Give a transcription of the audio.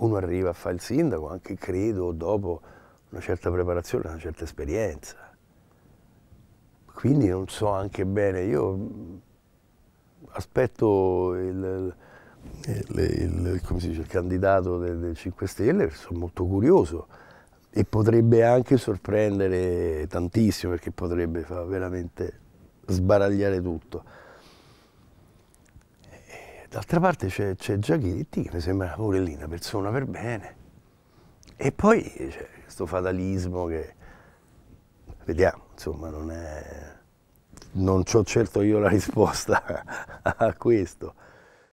uno arriva a fare il sindaco anche credo dopo una certa preparazione, una certa esperienza. Quindi non so anche bene, io aspetto il, il, il, dice, il candidato del, del 5 Stelle, sono molto curioso e potrebbe anche sorprendere tantissimo perché potrebbe veramente sbaragliare tutto. D'altra parte c'è, c'è Giachetti che mi sembra pure lì una persona per bene. E poi c'è questo fatalismo che, vediamo, insomma, non è... Non ho certo io la risposta a questo.